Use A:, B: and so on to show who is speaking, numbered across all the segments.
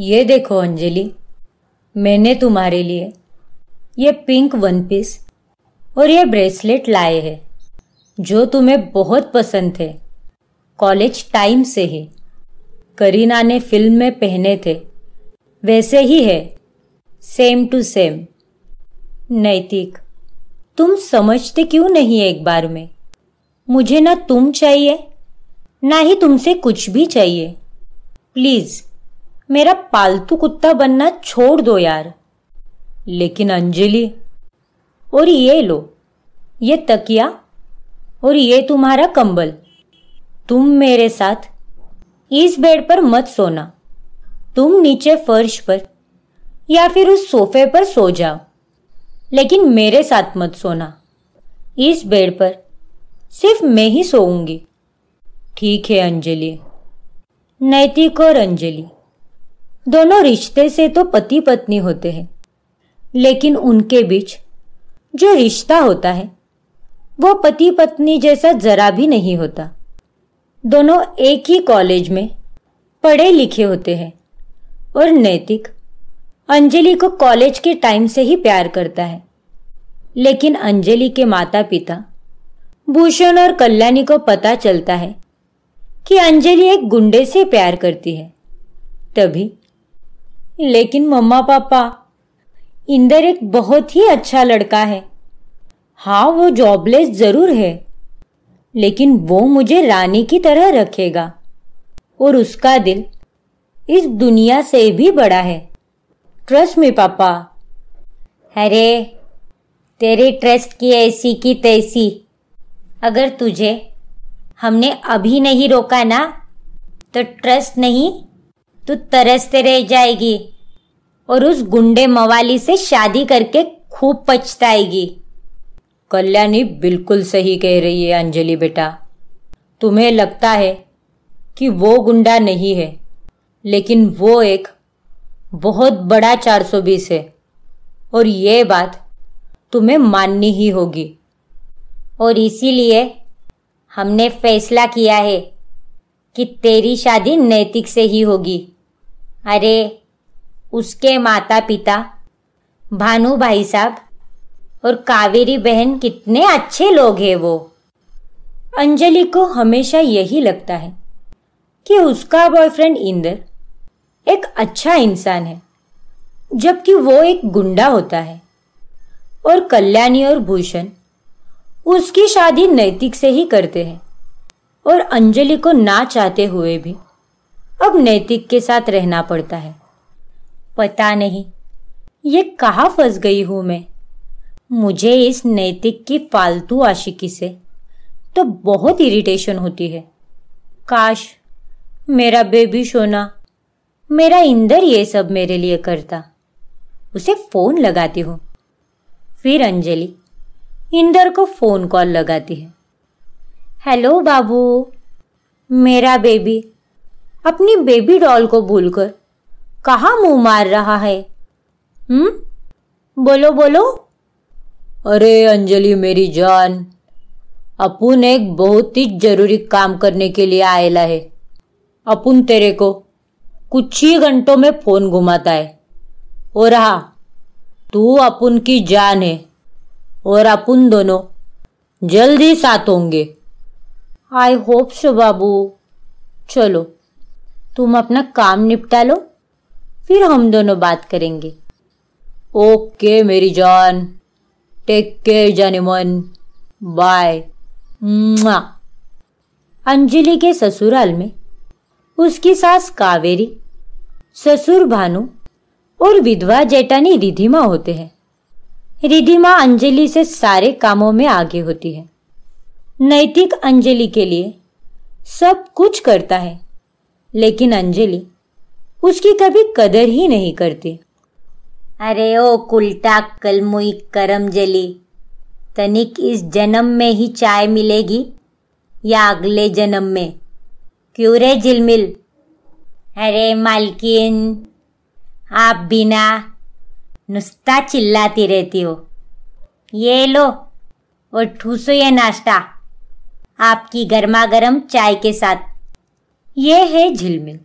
A: ये देखो अंजलि मैंने तुम्हारे लिए ये पिंक वन पीस और ये ब्रेसलेट लाए हैं जो तुम्हें बहुत पसंद थे कॉलेज टाइम से ही करीना ने फिल्म में पहने थे वैसे ही है सेम टू सेम नैतिक तुम समझते क्यों नहीं एक बार में मुझे ना तुम चाहिए ना ही तुमसे कुछ भी चाहिए प्लीज़ मेरा पालतू कुत्ता बनना छोड़ दो यार लेकिन अंजलि और ये लो ये तकिया और ये तुम्हारा कंबल तुम मेरे साथ इस बेड पर मत सोना तुम नीचे फर्श पर या फिर उस सोफे पर सो जाओ लेकिन मेरे साथ मत सोना इस बेड पर सिर्फ मैं ही सोऊंगी ठीक है अंजलि नैतिक और अंजलि दोनों रिश्ते से तो पति पत्नी होते हैं लेकिन उनके बीच जो रिश्ता होता है वो पति पत्नी जैसा जरा भी नहीं होता दोनों एक ही कॉलेज में पढ़े लिखे होते हैं और नैतिक अंजलि को कॉलेज के टाइम से ही प्यार करता है लेकिन अंजलि के माता पिता भूषण और कल्याणी को पता चलता है कि अंजलि एक गुंडे से प्यार करती है तभी लेकिन मम्मा पापा इंदर एक बहुत ही अच्छा लड़का है हाँ वो जॉबलेस ज़रूर है लेकिन वो मुझे रानी की तरह रखेगा और उसका दिल इस दुनिया से भी बड़ा है ट्रस्ट में पापा अरे तेरे ट्रस्ट की ऐसी की तैसी अगर तुझे हमने अभी नहीं रोका ना तो ट्रस्ट नहीं तो तरसते रह जाएगी और उस गुंडे मवाली से शादी करके खूब पछताएगी कल्याणी बिल्कुल सही कह रही है अंजलि बेटा तुम्हें लगता है कि वो गुंडा नहीं है लेकिन वो एक बहुत बड़ा 420 है और ये बात तुम्हें माननी ही होगी और इसीलिए हमने फैसला किया है कि तेरी शादी नैतिक से ही होगी अरे उसके माता पिता भानु भाई साहब और कावेरी बहन कितने अच्छे लोग हैं वो अंजलि को हमेशा यही लगता है कि उसका बॉयफ्रेंड इंदर एक अच्छा इंसान है जबकि वो एक गुंडा होता है और कल्याणी और भूषण उसकी शादी नैतिक से ही करते हैं और अंजलि को ना चाहते हुए भी अब नैतिक के साथ रहना पड़ता है पता नहीं ये कहाँ फंस गई हूँ मैं मुझे इस नैतिक की फालतू आशिकी से तो बहुत इरिटेशन होती है काश मेरा बेबी सोना मेरा इंदर ये सब मेरे लिए करता उसे फ़ोन लगाती हूँ फिर अंजलि इंदर को फ़ोन कॉल लगाती है हेलो बाबू मेरा बेबी अपनी बेबी डॉल को भूलकर कहा मुंह मार रहा है हम्म बोलो बोलो अरे अंजलि मेरी जान अपुन एक बहुत ही जरूरी काम करने के लिए आएला है अपुन तेरे को कुछ ही घंटों में फोन घुमाता है और रहा तू अपुन की जान है और अपुन दोनों जल्दी साथ होंगे आई होप सो बाबू चलो तुम अपना काम निपटा लो फिर हम दोनों बात करेंगे ओके मेरी जान टेक केयर जाने मन बाय अंजलि के ससुराल में उसकी सास कावेरी ससुर भानु और विधवा जेठानी रिधिमा होते हैं रिधिमा अंजलि से सारे कामों में आगे होती है नैतिक अंजलि के लिए सब कुछ करता है लेकिन अंजलि उसकी कभी कदर ही नहीं करती अरे ओ कुल्टा कलमुई करम जली तनिक इस जन्म में ही चाय मिलेगी या अगले जन्म में क्यों रे जिलमिल अरे मालकिन आप बिना नुस्ता चिल्लाती रहती हो ये लो और ठूसो ये नाश्ता आपकी गर्मा गर्म चाय के साथ ये है झिलमिल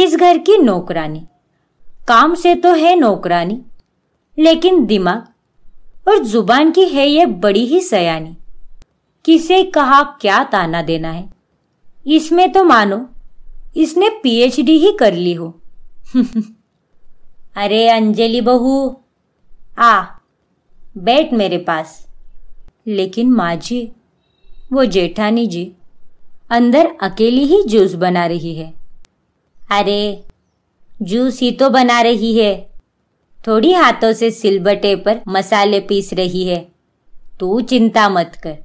A: इस घर की नौकरानी काम से तो है नौकरानी लेकिन दिमाग और जुबान की है ये बड़ी ही सयानी किसे कहा क्या ताना देना है इसमें तो मानो इसने पीएचडी ही कर ली हो अरे अंजलि बहू आ बैठ मेरे पास लेकिन माँ जी वो जेठानी जी अंदर अकेली ही जूस बना रही है अरे जूस ही तो बना रही है थोड़ी हाथों से सिलबटे पर मसाले पीस रही है तू चिंता मत कर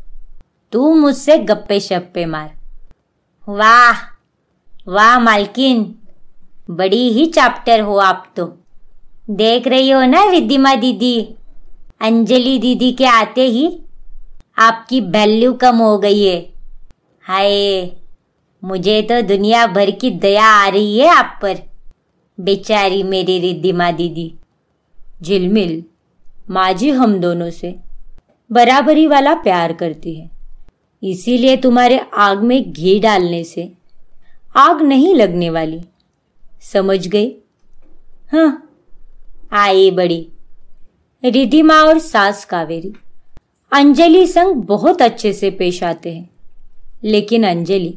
A: तू मुझसे गप्पे शप्पे मार वाह वाह मालकिन बड़ी ही चैप्टर हो आप तो देख रही हो ना रिद्धिमा दीदी अंजलि दीदी के आते ही आपकी वैल्यू कम हो गई है हाय मुझे तो दुनिया भर की दया आ रही है आप पर बेचारी मेरी रिद्धिमा दीदी झिलमिल माँ जी हम दोनों से बराबरी वाला प्यार करती है इसीलिए तुम्हारे आग में घी डालने से आग नहीं लगने वाली समझ गई हाँ आई बड़ी रिधिमा और सास कावेरी अंजलि संग बहुत अच्छे से पेश आते हैं लेकिन अंजलि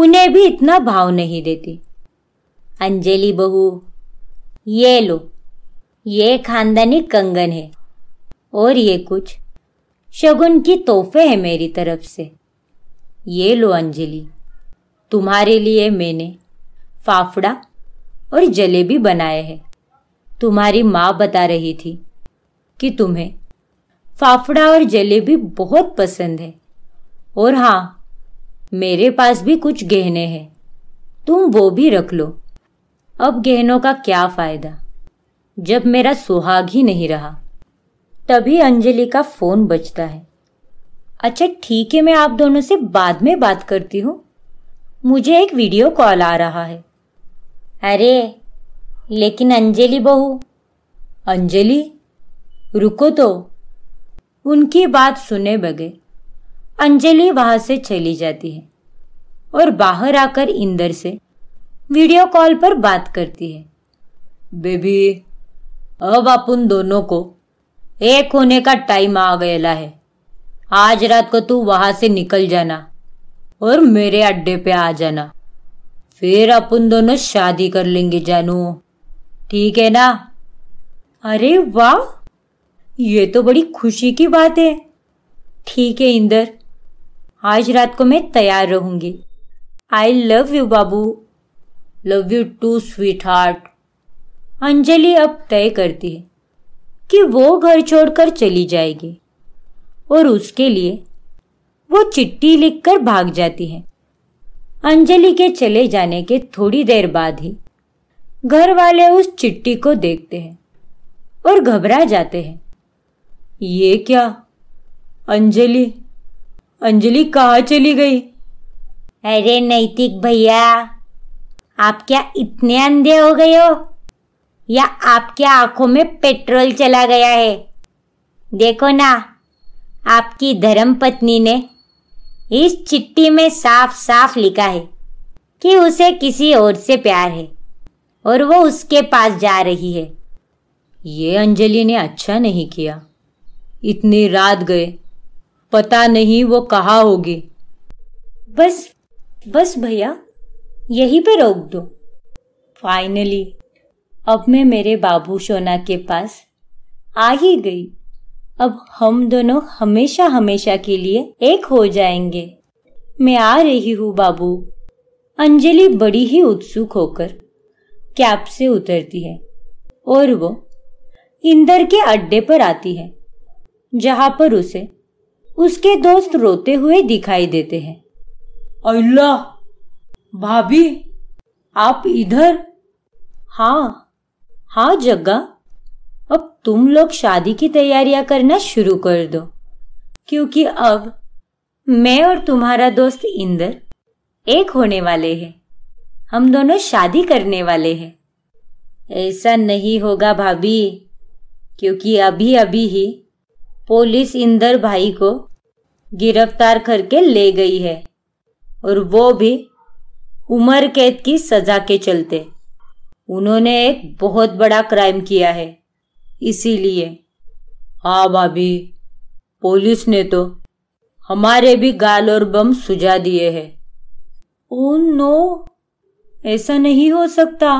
A: उन्हें भी इतना भाव नहीं देती अंजलि बहू ये लो ये खानदानी कंगन है और ये कुछ शगुन की तोहफे है मेरी तरफ से ये लो अंजलि तुम्हारे लिए मैंने फाफड़ा और जलेबी बनाए हैं तुम्हारी माँ बता रही थी कि तुम्हें फाफड़ा और जलेबी बहुत पसंद है और हाँ मेरे पास भी कुछ गहने हैं तुम वो भी रख लो अब गहनों का क्या फायदा जब मेरा सुहाग ही नहीं रहा तभी अंजलि का फोन बजता है अच्छा ठीक है मैं आप दोनों से बाद में बात करती हूँ मुझे एक वीडियो कॉल आ रहा है अरे लेकिन अंजलि बहू अंजलि रुको तो उनकी बात सुने बगैर अंजलि वहां से चली जाती है और बाहर आकर इंदर से वीडियो कॉल पर बात करती है बेबी अब अपन दोनों को एक होने का टाइम आ गया है आज रात को तू वहां से निकल जाना और मेरे अड्डे पे आ जाना फिर अपन दोनों शादी कर लेंगे जानू ठीक है ना अरे वाह ये तो बड़ी खुशी की बात है ठीक है इंदर आज रात को मैं तैयार रहूंगी आई लव यू बाबू love you too sweetheart Anjali अब तय करती है कि वो घर छोड़कर चली जाएगी और उसके लिए वो चिट्ठी लिखकर भाग जाती है अंजलि के चले जाने के थोड़ी देर बाद ही घर वाले उस चिट्ठी को देखते हैं और घबरा जाते हैं ये क्या अंजलि अंजलि कहाँ चली गई अरे नैतिक भैया आप क्या इतने अंधे हो गए हो या आपके आंखों में पेट्रोल चला गया है देखो ना आपकी धर्म पत्नी ने इस चिट्ठी में साफ साफ लिखा है कि उसे किसी और से प्यार है और वो उसके पास जा रही है ये अंजलि ने अच्छा नहीं किया इतनी रात गए पता नहीं वो कहा होगी बस बस भैया यहीं पे रोक दो फाइनली अब मैं मेरे बाबू सोना के पास आ ही गई अब हम दोनों हमेशा हमेशा के लिए एक हो जाएंगे मैं आ रही हूँ बाबू अंजलि बड़ी ही उत्सुक होकर कैब से उतरती है और वो इंदर के अड्डे पर आती है जहां पर उसे उसके दोस्त रोते हुए दिखाई देते हैं अल्लाह भाभी आप इधर हाँ हाँ जग्गा अब तुम लोग शादी की तैयारियां करना शुरू कर दो क्योंकि अब मैं और तुम्हारा दोस्त इंदर एक होने वाले हैं हम दोनों शादी करने वाले हैं ऐसा नहीं होगा भाभी क्योंकि अभी अभी ही पुलिस इंदर भाई को गिरफ्तार करके ले गई है और वो भी उम्र कैद की सजा के चलते उन्होंने एक बहुत बड़ा क्राइम किया है इसीलिए हाँ भाभी पुलिस ने तो हमारे भी गाल और बम सुझा दिए हैं ओ नो ऐसा नहीं हो सकता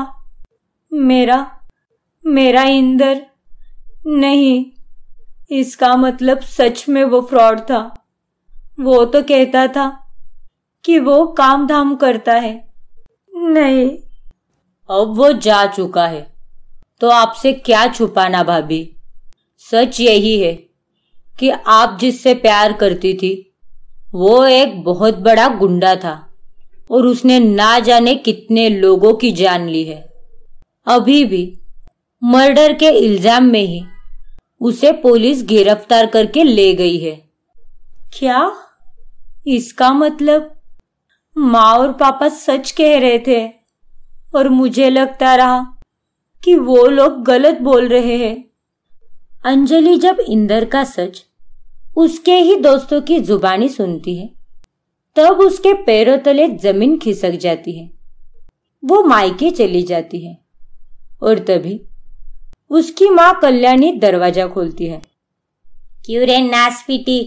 A: मेरा मेरा इंदर नहीं इसका मतलब सच में वो फ्रॉड था वो तो कहता था कि वो काम धाम करता है नहीं अब वो जा चुका है तो आपसे क्या छुपाना भाभी सच यही है कि आप जिससे प्यार करती थी वो एक बहुत बड़ा गुंडा था और उसने ना जाने कितने लोगों की जान ली है अभी भी मर्डर के इल्जाम में ही उसे पुलिस गिरफ्तार करके ले गई है क्या इसका मतलब माँ और पापा सच कह रहे थे और मुझे लगता रहा कि वो लोग गलत बोल रहे हैं अंजलि जब इंदर का सच उसके ही दोस्तों की जुबानी सुनती है तब उसके पैरों तले जमीन खिसक जाती है वो मायके चली जाती है और तभी उसकी माँ कल्याणी दरवाजा खोलती है क्यों रे नासपीटी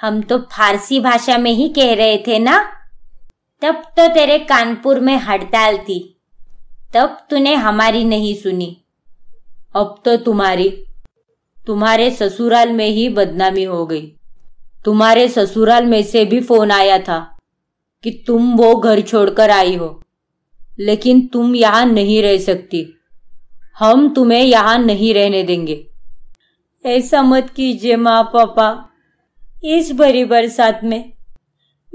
A: हम तो फारसी भाषा में ही कह रहे थे ना तब तो तेरे कानपुर में हड़ताल थी तब तूने हमारी नहीं सुनी अब तो तुम्हारी तुम्हारे ससुराल में ही बदनामी हो गई तुम्हारे ससुराल में से भी फोन आया था कि तुम वो घर छोड़कर आई हो लेकिन तुम यहाँ नहीं रह सकती हम तुम्हें यहाँ नहीं रहने देंगे ऐसा मत कीजिए माँ पापा इस भरी बरसात में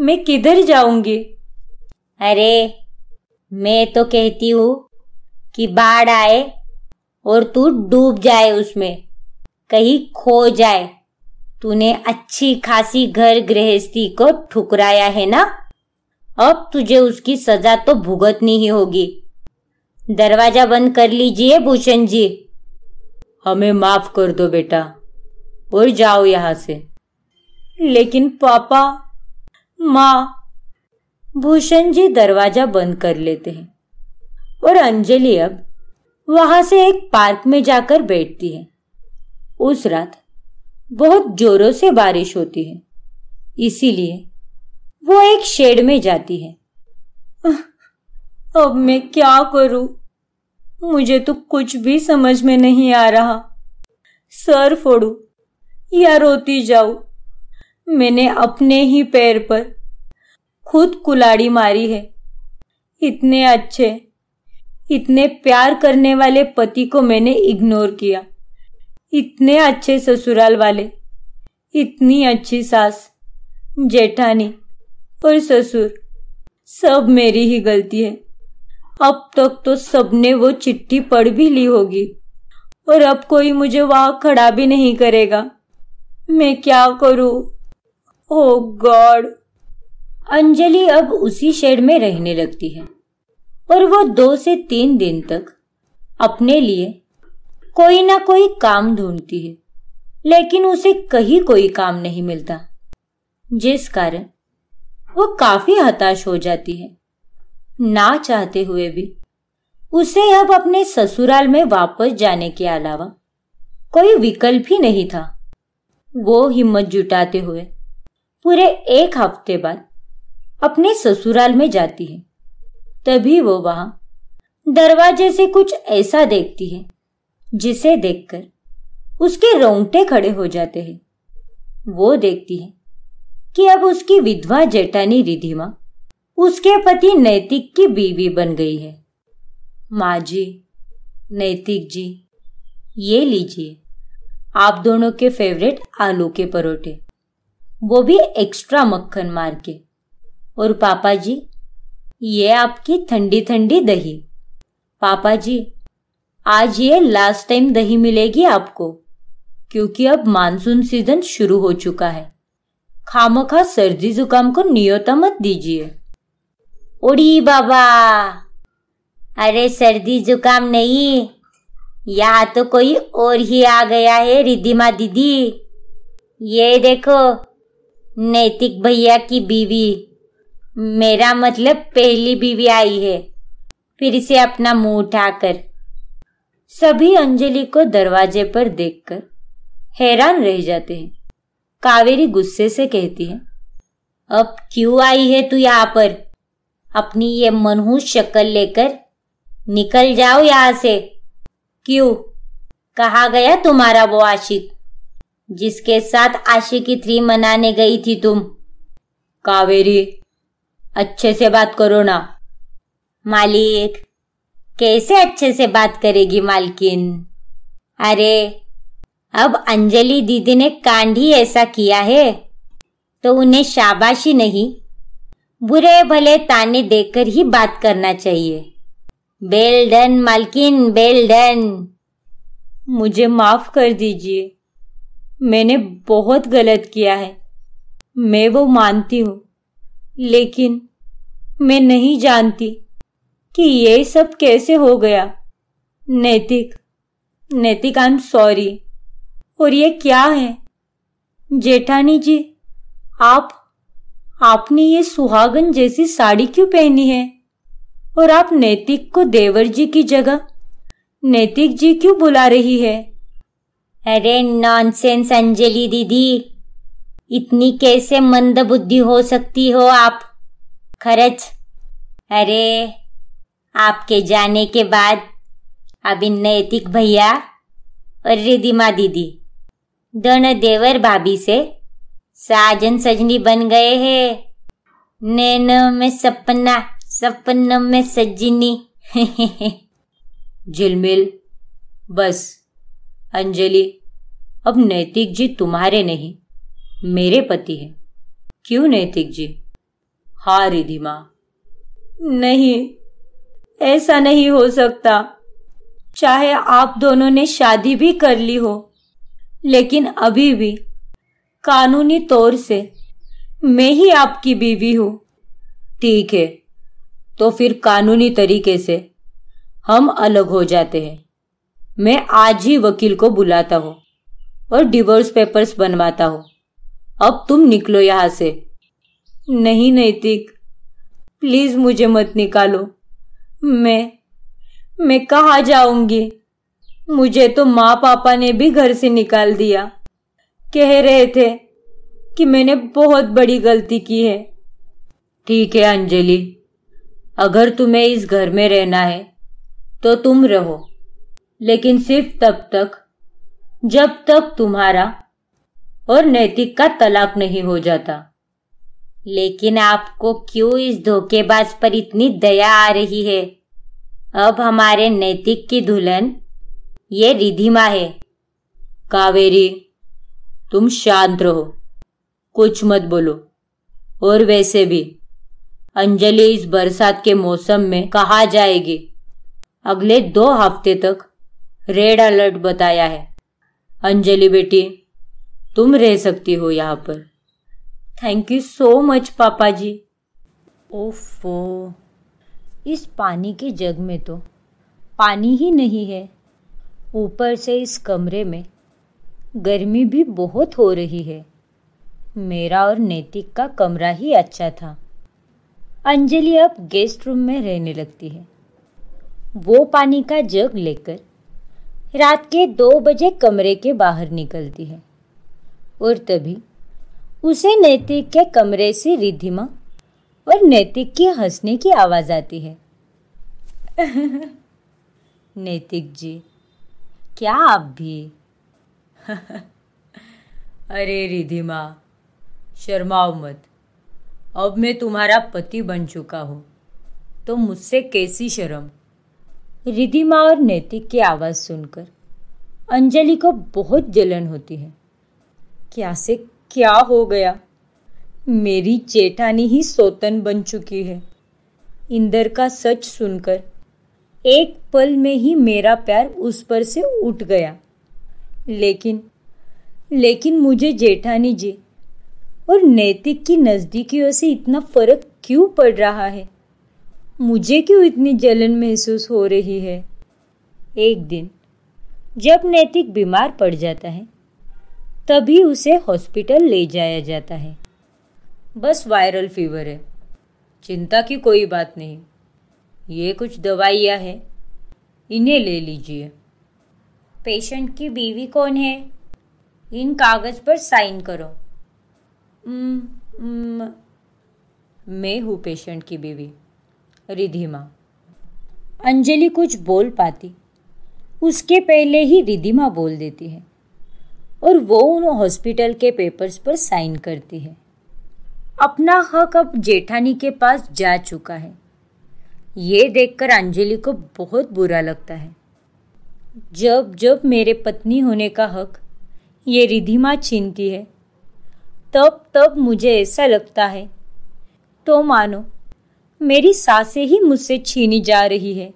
A: मैं किधर जाऊंगी अरे मैं तो कहती हूँ कि बाढ़ आए और तू डूब जाए उसमें कहीं खो जाए तूने अच्छी खासी घर गृहस्थी को ठुकराया है ना अब तुझे उसकी सजा तो भुगतनी ही होगी दरवाजा बंद कर लीजिए भूषण जी हमें माफ कर दो बेटा और जाओ यहाँ से लेकिन पापा माँ भूषण जी दरवाजा बंद कर लेते हैं और अंजलि अब वहां से एक पार्क में जाकर बैठती है उस रात बहुत जोरों से बारिश होती है इसीलिए वो एक शेड में जाती है अब मैं क्या करूं मुझे तो कुछ भी समझ में नहीं आ रहा सर फोड़ू या रोती जाऊ मैंने अपने ही पैर पर खुद कुलाड़ी मारी है इतने अच्छे इतने प्यार करने वाले पति को मैंने इग्नोर किया इतने अच्छे ससुराल वाले इतनी अच्छी सास जेठानी और ससुर सब मेरी ही गलती है अब तक तो सबने वो चिट्ठी पढ़ भी ली होगी और अब कोई मुझे वहां खड़ा भी नहीं करेगा मैं क्या करूं? ओ गॉड अंजलि अब उसी शेड में रहने लगती है और वो दो से तीन दिन तक अपने लिए कोई ना कोई काम ढूंढती है लेकिन उसे कहीं कोई काम नहीं मिलता जिस कारण वो काफी हताश हो जाती है ना चाहते हुए भी उसे अब अपने ससुराल में वापस जाने के अलावा कोई विकल्प ही नहीं था वो हिम्मत जुटाते हुए पूरे एक हफ्ते बाद अपने ससुराल में जाती है तभी वो वहां दरवाजे से कुछ ऐसा देखती है जिसे देखकर उसके रोंगटे खड़े हो जाते हैं वो देखती है कि अब उसकी विधवा जेठानी रिधिमा उसके पति नैतिक की बीवी बन गई है माँ जी नैतिक जी ये लीजिए आप दोनों के फेवरेट आलू के परोठे वो भी एक्स्ट्रा मक्खन मार के और पापा जी ये आपकी ठंडी ठंडी दही पापा जी आज ये लास्ट टाइम दही मिलेगी आपको क्योंकि अब मानसून सीजन शुरू हो चुका है खामखा सर्दी जुकाम को नियोता मत दीजिए उड़ी बाबा अरे सर्दी जुकाम नहीं यहाँ तो कोई और ही आ गया है रिद्धिमा दीदी ये देखो नैतिक भैया की बीवी मेरा मतलब पहली बीवी आई है फिर से अपना मुंह उठाकर सभी अंजलि को दरवाजे पर देखकर हैरान रह जाते हैं कावेरी गुस्से से कहती है अब क्यों आई है तू यहाँ पर अपनी ये मनहूस शक्ल लेकर निकल जाओ यहां से क्यों कहा गया तुम्हारा वो आशिक जिसके साथ आशिकी थ्री मनाने गई थी तुम कावेरी अच्छे से बात करो ना मालिक कैसे अच्छे से बात करेगी मालकिन अरे अब अंजलि दीदी ने कांड ही ऐसा किया है तो उन्हें शाबाशी नहीं बुरे भले ताने देकर ही बात करना चाहिए बेलडन मालकिन बेलडन मुझे माफ कर दीजिए मैंने बहुत गलत किया है मैं वो मानती हूं लेकिन मैं नहीं जानती कि ये सब कैसे हो गया नैतिक नैतिक आई एम सॉरी और ये क्या है जेठानी जी आप आपने ये सुहागन जैसी साड़ी क्यों पहनी है और आप नैतिक को देवर जी की जगह नैतिक जी क्यों बुला रही है अरे नॉनसेंस अंजलि दीदी इतनी कैसे मंद बुद्धि हो सकती हो आप खरच अरे आपके जाने के बाद अभी नैतिक भैया और रिदिमा दीदी दोनों देवर भाभी से साजन सजनी बन गए हैं नैनो में सपना सपनों में सजनी झिलमिल बस अंजलि अब नैतिक जी तुम्हारे नहीं मेरे पति हैं क्यों नैतिक जी हा रिधिमा नहीं ऐसा नहीं हो सकता चाहे आप दोनों ने शादी भी कर ली हो लेकिन अभी भी कानूनी तौर से मैं ही आपकी बीवी हूं ठीक है तो फिर कानूनी तरीके से हम अलग हो जाते हैं मैं आज ही वकील को बुलाता हूँ और डिवोर्स पेपर्स बनवाता हूँ अब तुम निकलो यहां से नहीं नैतिक प्लीज मुझे मत निकालो मैं मैं कहाँ जाऊंगी मुझे तो माँ पापा ने भी घर से निकाल दिया कह रहे थे कि मैंने बहुत बड़ी गलती की है ठीक है अंजलि अगर तुम्हें इस घर में रहना है तो तुम रहो लेकिन सिर्फ तब तक जब तक तुम्हारा और नैतिक का तलाक नहीं हो जाता लेकिन आपको क्यों इस धोखेबाज पर इतनी दया आ रही है अब हमारे नैतिक की दुल्हन ये रिधिमा है कावेरी तुम शांत रहो कुछ मत बोलो और वैसे भी अंजलि इस बरसात के मौसम में कहा जाएगी अगले दो हफ्ते तक रेड अलर्ट बताया है अंजलि बेटी तुम रह सकती हो यहाँ पर थैंक यू सो मच पापा जी ओफो इस पानी के जग में तो पानी ही नहीं है ऊपर से इस कमरे में गर्मी भी बहुत हो रही है मेरा और नैतिक का कमरा ही अच्छा था अंजलि अब गेस्ट रूम में रहने लगती है वो पानी का जग लेकर रात के दो बजे कमरे के बाहर निकलती है और तभी उसे नैतिक के कमरे से रिधिमा और नैतिक के हंसने की आवाज़ आती है नैतिक जी क्या आप भी अरे रिधिमा शर्माओ मत अब मैं तुम्हारा पति बन चुका हूँ तो मुझसे कैसी शर्म रिधिमा और नैतिक की आवाज़ सुनकर अंजलि को बहुत जलन होती है क्या से क्या हो गया मेरी चेठानी ही सोतन बन चुकी है इंदर का सच सुनकर एक पल में ही मेरा प्यार उस पर से उठ गया लेकिन लेकिन मुझे जेठानी जी और नैतिक की नज़दीकियों से इतना फ़र्क क्यों पड़ रहा है मुझे क्यों इतनी जलन महसूस हो रही है एक दिन जब नैतिक बीमार पड़ जाता है तभी उसे हॉस्पिटल ले जाया जाता है बस वायरल फीवर है चिंता की कोई बात नहीं ये कुछ दवाइयाँ हैं इन्हें ले लीजिए पेशेंट की बीवी कौन है इन कागज़ पर साइन करो न, न, मैं हूँ पेशेंट की बीवी रिधिमा अंजलि कुछ बोल पाती उसके पहले ही रिधिमा बोल देती है और वो उन हॉस्पिटल के पेपर्स पर साइन करती है अपना हक अब जेठानी के पास जा चुका है ये देखकर अंजलि को बहुत बुरा लगता है जब जब मेरे पत्नी होने का हक ये रिधिमा छीनती है तब तब मुझे ऐसा लगता है तो मानो मेरी सासे ही मुझसे छीनी जा रही है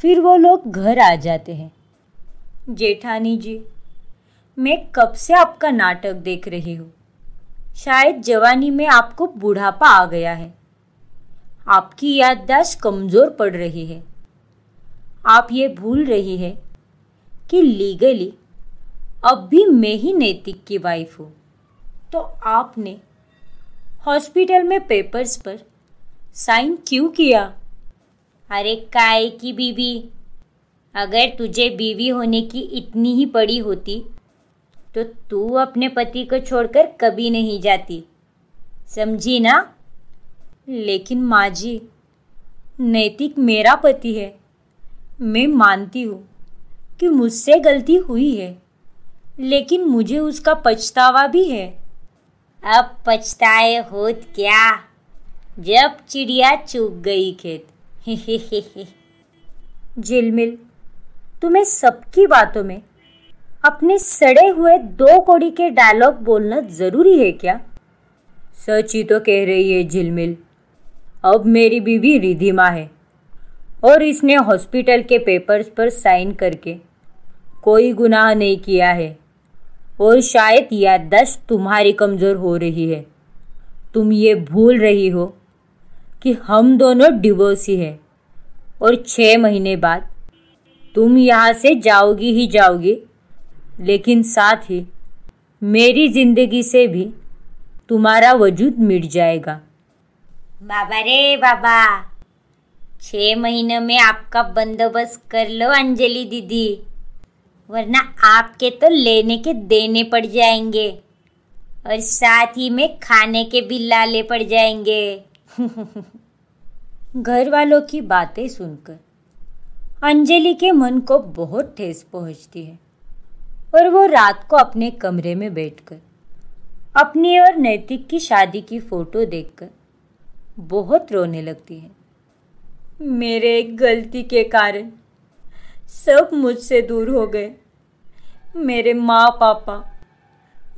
A: फिर वो लोग घर आ जाते हैं जेठानी जी मैं कब से आपका नाटक देख रही हूँ शायद जवानी में आपको बुढ़ापा आ गया है आपकी याददाश्त कमज़ोर पड़ रही है आप ये भूल रही है कि लीगली अब भी मैं ही नैतिक की वाइफ हूँ तो आपने हॉस्पिटल में पेपर्स पर साइन क्यों किया अरे काय की बीवी अगर तुझे बीवी होने की इतनी ही पड़ी होती तो तू अपने पति को छोड़कर कभी नहीं जाती समझी ना लेकिन माँ जी नैतिक मेरा पति है मैं मानती हूँ कि मुझसे गलती हुई है लेकिन मुझे उसका पछतावा भी है अब पछताए हो क्या जब चिड़िया चुग गई खेत झिलमिल तुम्हें सबकी बातों में अपने सड़े हुए दो कोड़ी के डायलॉग बोलना ज़रूरी है क्या सच ही तो कह रही है झिलमिल अब मेरी बीवी रिधिमा है और इसने हॉस्पिटल के पेपर्स पर साइन करके कोई गुनाह नहीं किया है और शायद याददाश्त तुम्हारी कमज़ोर हो रही है तुम ये भूल रही हो कि हम दोनों डिवोर्सी हैं और छः महीने बाद तुम यहाँ से जाओगी ही जाओगी लेकिन साथ ही मेरी ज़िंदगी से भी तुम्हारा वजूद मिट जाएगा बाबा रे बाबा छः महीने में आपका बंदोबस्त कर लो अंजलि दीदी वरना आपके तो लेने के देने पड़ जाएंगे और साथ ही में खाने के भी लाले पड़ जाएंगे घर वालों की बातें सुनकर अंजलि के मन को बहुत ठेस पहुंचती है और वो रात को अपने कमरे में बैठकर अपनी और नैतिक की शादी की फ़ोटो देखकर बहुत रोने लगती है मेरे एक गलती के कारण सब मुझसे दूर हो गए मेरे माँ पापा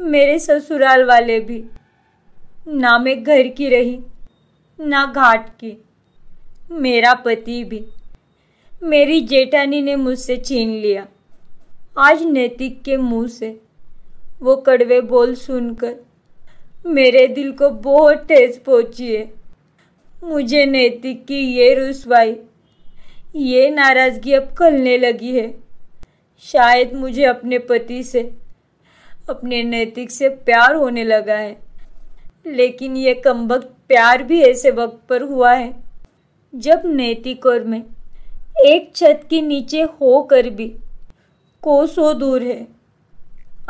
A: मेरे ससुराल वाले भी ना मैं घर की रही ना घाट की मेरा पति भी मेरी जेठानी ने मुझसे छीन लिया आज नैतिक के मुंह से वो कड़वे बोल सुनकर मेरे दिल को बहुत ठेस पहुंची है मुझे नैतिक की ये रुसवाई ये नाराज़गी अब खलने लगी है शायद मुझे अपने पति से अपने नैतिक से प्यार होने लगा है लेकिन ये कमबख्त प्यार भी ऐसे वक्त पर हुआ है जब नैतिक और मैं एक छत के नीचे होकर भी कोसो दूर है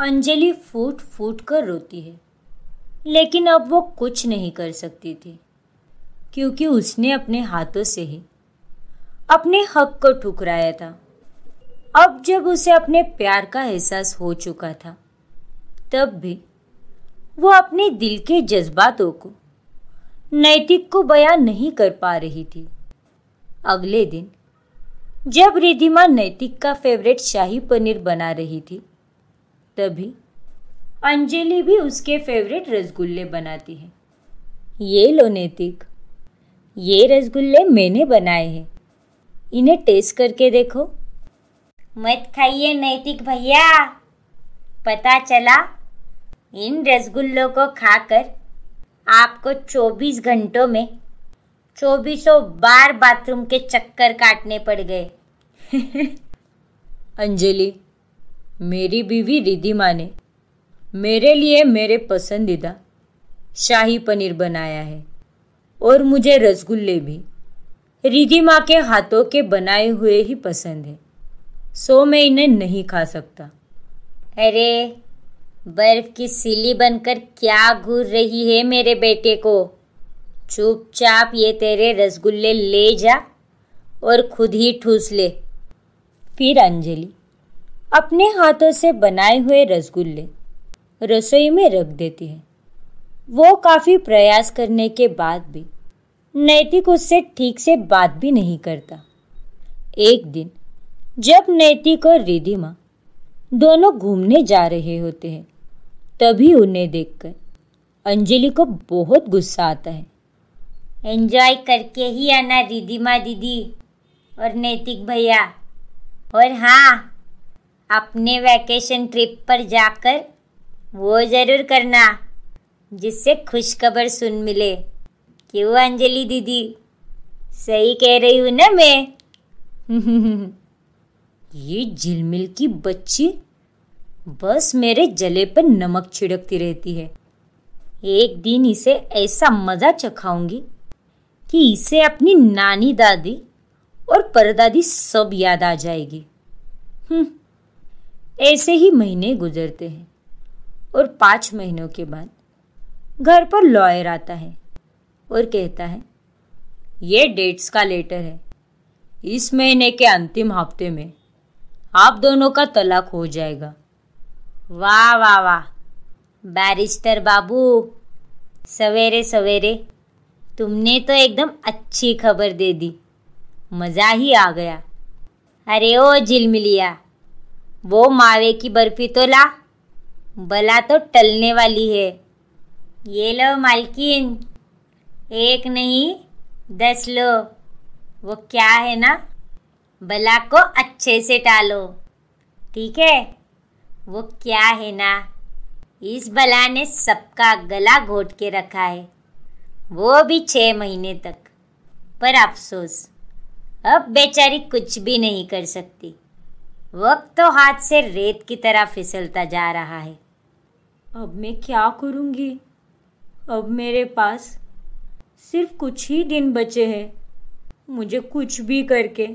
A: अंजलि फूट फूट कर रोती है लेकिन अब वो कुछ नहीं कर सकती थी क्योंकि उसने अपने हाथों से ही अपने हक को ठुकराया था अब जब उसे अपने प्यार का एहसास हो चुका था तब भी वो अपने दिल के जज्बातों को नैतिक को बयान नहीं कर पा रही थी अगले दिन जब रिधिमा नैतिक का फेवरेट शाही पनीर बना रही थी तभी अंजलि भी उसके फेवरेट रसगुल्ले बनाती है ये लो नैतिक ये रसगुल्ले मैंने बनाए हैं इन्हें टेस्ट करके देखो मत खाइए नैतिक भैया पता चला इन रसगुल्लों को खाकर आपको 24 घंटों में चौबीसों बार बाथरूम के चक्कर काटने पड़ गए अंजलि मेरी बीवी रिधिमा ने मेरे लिए मेरे पसंदीदा शाही पनीर बनाया है और मुझे रसगुल्ले भी रिधिमा के हाथों के बनाए हुए ही पसंद है सो मैं इन्हें नहीं खा सकता अरे बर्फ की सिली बनकर क्या घूर रही है मेरे बेटे को चुपचाप ये तेरे रसगुल्ले ले जा और खुद ही ठूस ले फिर अंजलि अपने हाथों से बनाए हुए रसगुल्ले रसोई में रख देती है वो काफ़ी प्रयास करने के बाद भी नैतिक उससे ठीक से बात भी नहीं करता एक दिन जब नैतिक और रिधिमा दोनों घूमने जा रहे होते हैं तभी उन्हें देखकर अंजलि को बहुत गुस्सा आता है एंजॉय करके ही आना रिधिमा दीदी और नैतिक भैया और हाँ अपने वैकेशन ट्रिप पर जाकर वो ज़रूर करना जिससे खुशखबर सुन मिले क्यों अंजलि दीदी सही कह रही हूँ ना मैं ये झिलमिल की बच्ची बस मेरे जले पर नमक छिड़कती रहती है एक दिन इसे ऐसा मज़ा चखाऊंगी कि इसे अपनी नानी दादी और परदादी सब याद आ जाएगी हम्म, ऐसे ही महीने गुजरते हैं और पाँच महीनों के बाद घर पर लॉयर आता है और कहता है ये डेट्स का लेटर है इस महीने के अंतिम हफ्ते में आप दोनों का तलाक हो जाएगा वाह वाह वाह बैरिस्टर बाबू सवेरे सवेरे तुमने तो एकदम अच्छी खबर दे दी मज़ा ही आ गया अरे ओ झिलमिलिया वो मावे की बर्फ़ी तो ला बला तो टलने वाली है ये लो मालकिन एक नहीं दस लो वो क्या है ना बला को अच्छे से टालो ठीक है वो क्या है ना इस बला ने सबका गला घोट के रखा है वो भी छः महीने तक पर अफसोस अब बेचारी कुछ भी नहीं कर सकती वक्त तो हाथ से रेत की तरह फिसलता जा रहा है अब मैं क्या करूँगी अब मेरे पास सिर्फ कुछ ही दिन बचे हैं मुझे कुछ भी करके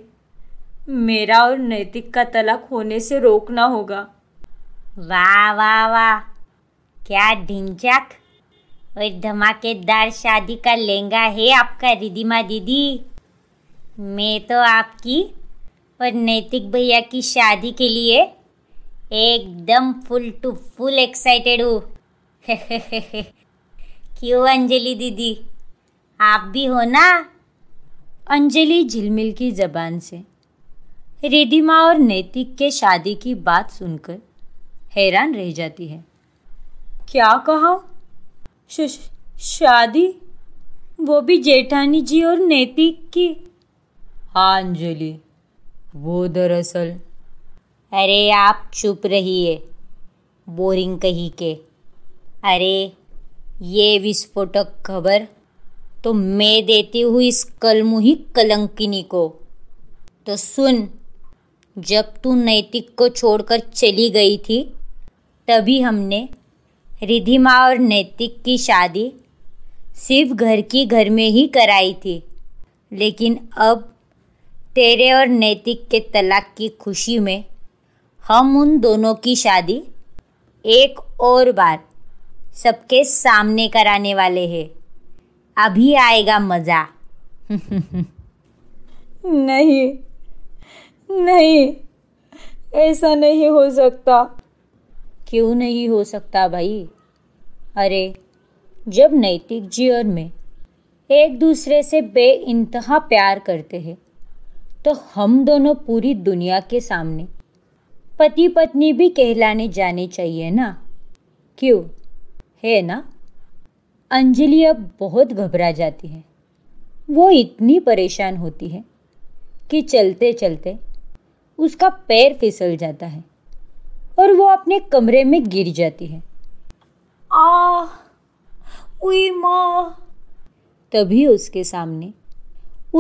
A: मेरा और नैतिक का तलाक होने से रोकना होगा वाह वाह वाह क्या ढिंचक और धमाकेदार शादी का लहंगा है आपका रिदिमा दीदी मैं तो आपकी और नैतिक भैया की शादी के लिए एकदम फुल टू फुल एक्साइटेड हूँ क्यों अंजलि दीदी आप भी हो ना अंजलि झिलमिल की जबान से रिधिमा और नैतिक के शादी की बात सुनकर हैरान रह जाती है क्या कहा शादी वो भी जेठानी जी और नैतिक की हाँ अंजलि वो दरअसल अरे आप चुप रहिए बोरिंग कही के अरे ये विस्फोटक खबर तो मैं देती हूँ इस कलमुही कलंकिनी को तो सुन जब तू नैतिक को छोड़कर चली गई थी तभी हमने रिधिमा और नैतिक की शादी सिर्फ घर की घर में ही कराई थी लेकिन अब तेरे और नैतिक के तलाक की खुशी में हम उन दोनों की शादी एक और बार सबके सामने कराने वाले हैं अभी आएगा मज़ा नहीं नहीं ऐसा नहीं हो सकता क्यों नहीं हो सकता भाई अरे जब नैतिक जीवन में एक दूसरे से बे इंतहा प्यार करते हैं तो हम दोनों पूरी दुनिया के सामने पति पत्नी भी कहलाने जाने चाहिए ना क्यों है ना अंजलि अब बहुत घबरा जाती है वो इतनी परेशान होती है कि चलते चलते उसका पैर फिसल जाता है और वो अपने कमरे में गिर जाती है आ उई माँ तभी उसके सामने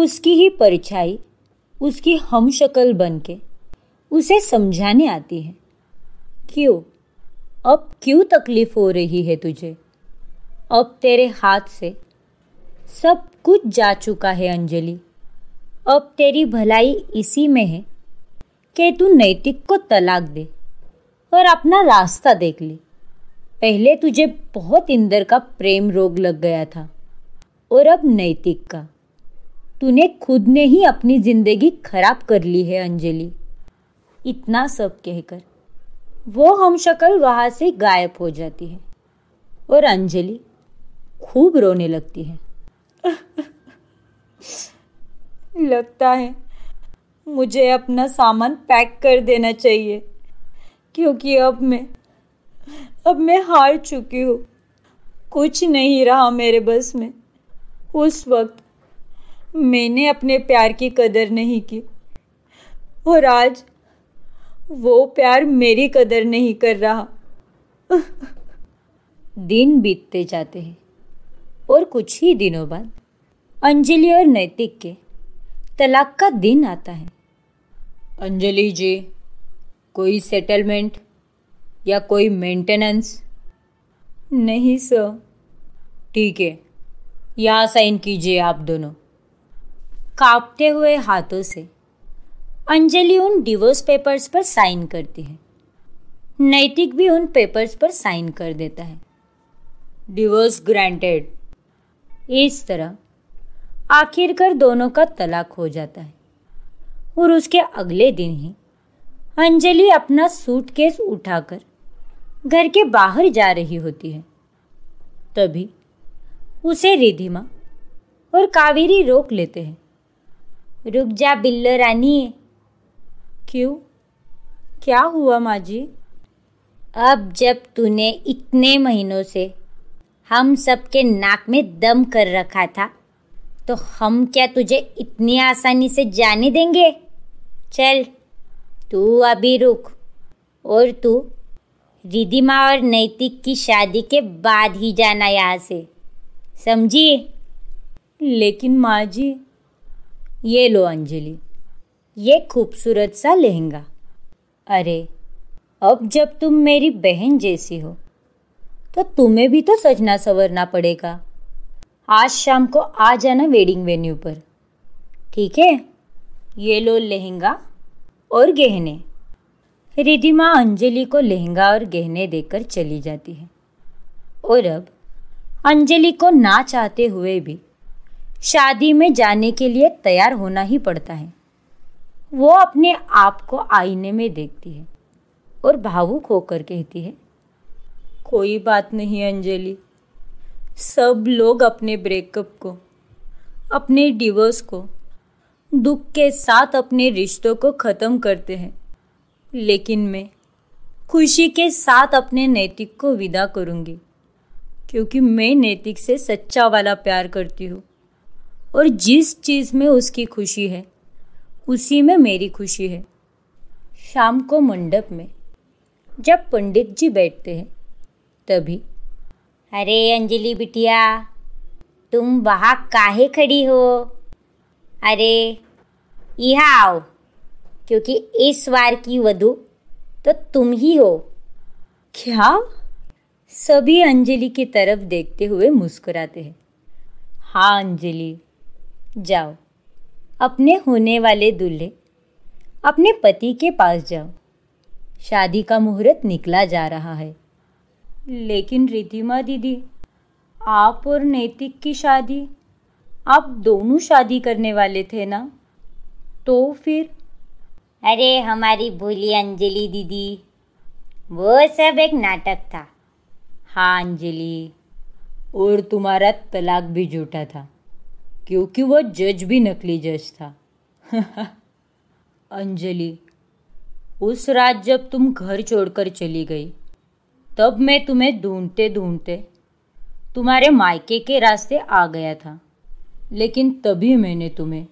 A: उसकी ही परछाई उसकी हम शक्ल बन के उसे समझाने आती है क्यों अब क्यों तकलीफ हो रही है तुझे अब तेरे हाथ से सब कुछ जा चुका है अंजलि अब तेरी भलाई इसी में है कि तू नैतिक को तलाक दे और अपना रास्ता देख ले पहले तुझे बहुत इंदर का प्रेम रोग लग गया था और अब नैतिक का तूने खुद ने ही अपनी ज़िंदगी खराब कर ली है अंजलि इतना सब कहकर वो हम शक्ल वहाँ से गायब हो जाती है और अंजलि खूब रोने लगती है लगता है मुझे अपना सामान पैक कर देना चाहिए क्योंकि अब मैं अब मैं हार चुकी हूँ कुछ नहीं रहा मेरे बस में उस वक्त मैंने अपने प्यार की कदर नहीं की और आज वो प्यार मेरी कदर नहीं कर रहा दिन बीतते जाते हैं और कुछ ही दिनों बाद अंजलि और नैतिक के तलाक का दिन आता है अंजलि जी कोई सेटलमेंट या कोई मेंटेनेंस नहीं सर ठीक है यहाँ साइन कीजिए आप दोनों कांपते हुए हाथों से अंजलि उन डिवोर्स पेपर्स पर साइन करती है नैतिक भी उन पेपर्स पर साइन कर देता है डिवोर्स ग्रांटेड इस तरह आखिरकार दोनों का तलाक हो जाता है और उसके अगले दिन ही अंजलि अपना सूटकेस उठाकर घर के बाहर जा रही होती है तभी उसे रिधिमा और कावेरी रोक लेते हैं रुक जा बिल्लो रानी क्यों क्या हुआ माँ जी अब जब तूने इतने महीनों से हम सब के नाक में दम कर रखा था तो हम क्या तुझे इतनी आसानी से जाने देंगे चल तू अभी रुक और तू रिदिमा और नैतिक की शादी के बाद ही जाना यहाँ से समझी लेकिन माँ जी ये लो अंजलि ये खूबसूरत सा लहंगा अरे अब जब तुम मेरी बहन जैसी हो तो तुम्हें भी तो सजना संवरना पड़ेगा आज शाम को आ जाना वेडिंग वेन्यू पर ठीक है ये लो लहंगा और गहने रिधिमा अंजलि को लहंगा और गहने देकर चली जाती है और अब अंजलि को ना चाहते हुए भी शादी में जाने के लिए तैयार होना ही पड़ता है वो अपने आप को आईने में देखती है और भावुक होकर कहती है कोई बात नहीं अंजलि सब लोग अपने ब्रेकअप को अपने डिवोर्स को दुख के साथ अपने रिश्तों को ख़त्म करते हैं लेकिन मैं खुशी के साथ अपने नैतिक को विदा करूँगी क्योंकि मैं नैतिक से सच्चा वाला प्यार करती हूँ और जिस चीज़ में उसकी खुशी है उसी में मेरी खुशी है शाम को मंडप में जब पंडित जी बैठते हैं तभी अरे अंजलि बिटिया तुम वहाँ काहे खड़ी हो अरे यहाँ आओ क्योंकि इस बार की वधु तो तुम ही हो क्या सभी अंजलि की तरफ देखते हुए मुस्कुराते हैं हाँ अंजलि जाओ अपने होने वाले दूल्हे अपने पति के पास जाओ शादी का मुहूर्त निकला जा रहा है लेकिन रितिमा दीदी आप और नैतिक की शादी आप दोनों शादी करने वाले थे ना तो फिर अरे हमारी भोली अंजलि दीदी वो सब एक नाटक था हाँ अंजलि और तुम्हारा तलाक भी झूठा था क्योंकि वह जज भी नकली जज था अंजलि उस रात जब तुम घर छोड़कर चली गई तब मैं तुम्हें ढूंढते ढूंढते तुम्हारे मायके के रास्ते आ गया था लेकिन तभी मैंने तुम्हें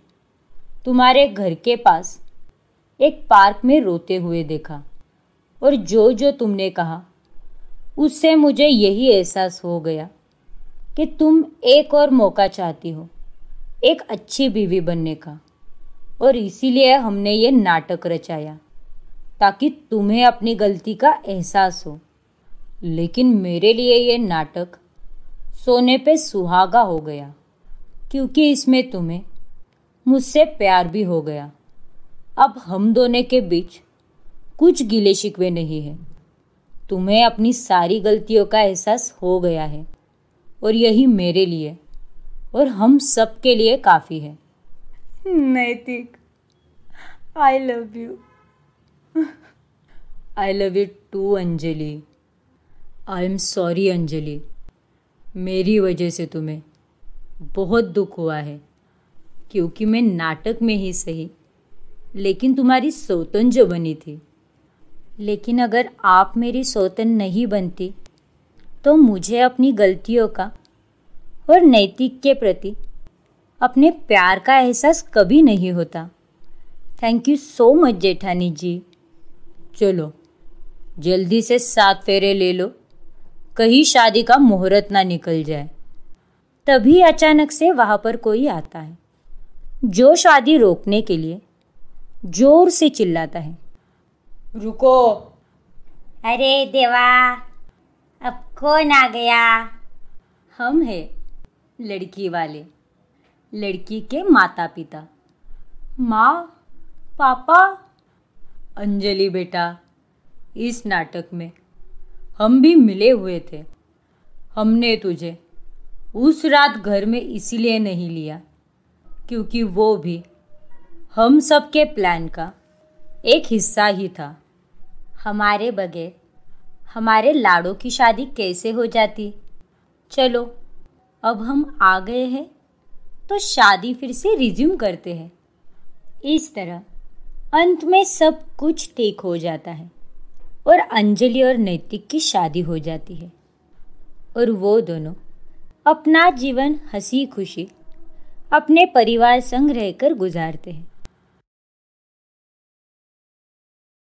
A: तुम्हारे घर के पास एक पार्क में रोते हुए देखा और जो जो तुमने कहा उससे मुझे यही एहसास हो गया कि तुम एक और मौका चाहती हो एक अच्छी बीवी बनने का और इसीलिए हमने ये नाटक रचाया ताकि तुम्हें अपनी गलती का एहसास हो लेकिन मेरे लिए ये नाटक सोने पे सुहागा हो गया क्योंकि इसमें तुम्हें मुझसे प्यार भी हो गया अब हम दोनों के बीच कुछ गिले शिकवे नहीं है तुम्हें अपनी सारी गलतियों का एहसास हो गया है और यही मेरे लिए और हम सब के लिए काफ़ी है नैतिक I love you I love you too Anjali I am sorry Anjali मेरी वजह से तुम्हें बहुत दुख हुआ है क्योंकि मैं नाटक में ही सही लेकिन तुम्हारी सौतन जो बनी थी लेकिन अगर आप मेरी सौतन नहीं बनती तो मुझे अपनी गलतियों का और नैतिक के प्रति अपने प्यार का एहसास कभी नहीं होता थैंक यू सो मच जेठानी जी चलो जल्दी से सात फेरे ले लो कहीं शादी का मुहूर्त ना निकल जाए तभी अचानक से वहाँ पर कोई आता है जो शादी रोकने के लिए जोर से चिल्लाता है रुको अरे देवा अब कौन आ गया हम हैं लड़की वाले लड़की के माता पिता माँ पापा अंजलि बेटा इस नाटक में हम भी मिले हुए थे हमने तुझे उस रात घर में इसीलिए नहीं लिया क्योंकि वो भी हम सब के प्लान का एक हिस्सा ही था हमारे बगैर हमारे लाड़ों की शादी कैसे हो जाती चलो अब हम आ गए हैं तो शादी फिर से रिज्यूम करते हैं इस तरह अंत में सब कुछ ठीक हो जाता है और अंजलि और नैतिक की शादी हो जाती है और वो दोनों अपना जीवन हंसी खुशी अपने परिवार संग रहकर गुजारते हैं